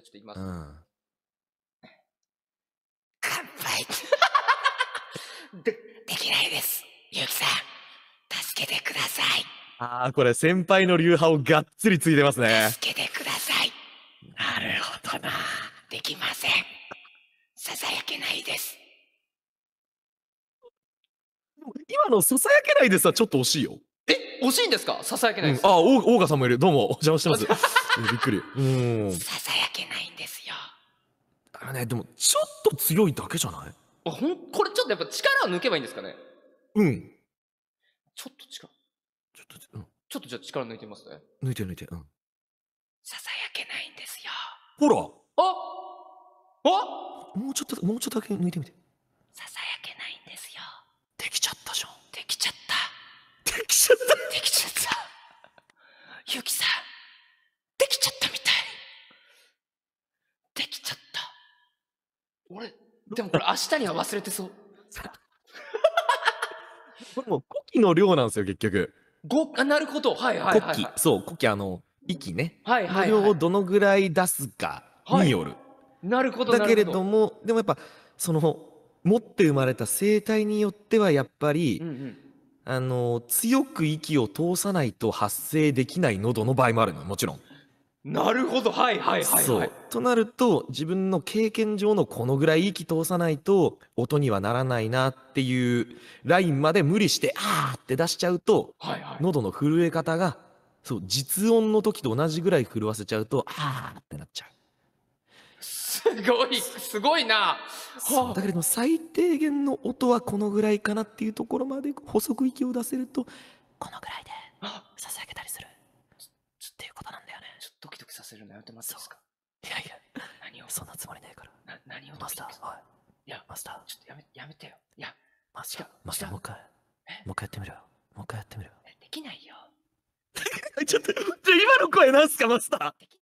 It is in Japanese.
ちょっといきます。うん。乾杯で、できないです。ゆうきさん、助けてください。ああ、これ先輩の流派をがっつりついてますね。助けてください。なるほどな。できません。ささやけないです。今のささやけないですはちょっと惜しいよ。え惜しいんですかささやけないです。うん、あ、オーガさんもいる。どうも、お邪魔してます。びっくり。うん。あのね、でも、ちょっと強いだけじゃないあ、ほん、これちょっとやっぱ力を抜けばいいんですかねうん。ちょっと力。ちょっと、うん。ちょっとじゃあ力抜いてみますね。抜いて抜いて、うん。ささやけないんですよ。ほらああもうちょっと、もうちょっとだけ抜いてみて。ささやけないんですよ。できちゃったじゃん。できちゃった。できちゃった。できちゃった。俺、でもこれ明日には忘れてそう。これもう、気の量なんですよ、結局。ごあなるほど。はいはいはい、はい、そう、呼気あの、息ね。はいはい、はい、量をどのぐらい出すかによる。はい、なるほどだけれども、でもやっぱ、その、持って生まれた生態によってはやっぱり、うんうん、あの強く息を通さないと発生できない喉の場合もあるのもちろんなるほどはいはいはい、はい、となると自分の経験上のこのぐらい息通さないと音にはならないなっていうラインまで無理して「あって出しちゃうと、はいはい、喉の震え方がそう実音の時と同じぐらい震わせちゃうと「あってなっちゃう。すごいすごいなそうだけど最低限の音はこのぐらいかなっていうところまで細く息を出せるとこのぐらいでささやけたりする。せるのやってまいですかいやいや、何をそんなつもりないから。な何をマスター、はい。いや、マスター、ちょっとやめやめてよ。いや、マスター、マスター、もう一回。もう一回やってみろよ。もう一回やってみろよ。できないよ。ちょっと、ちょ今の声なんすか、マスター。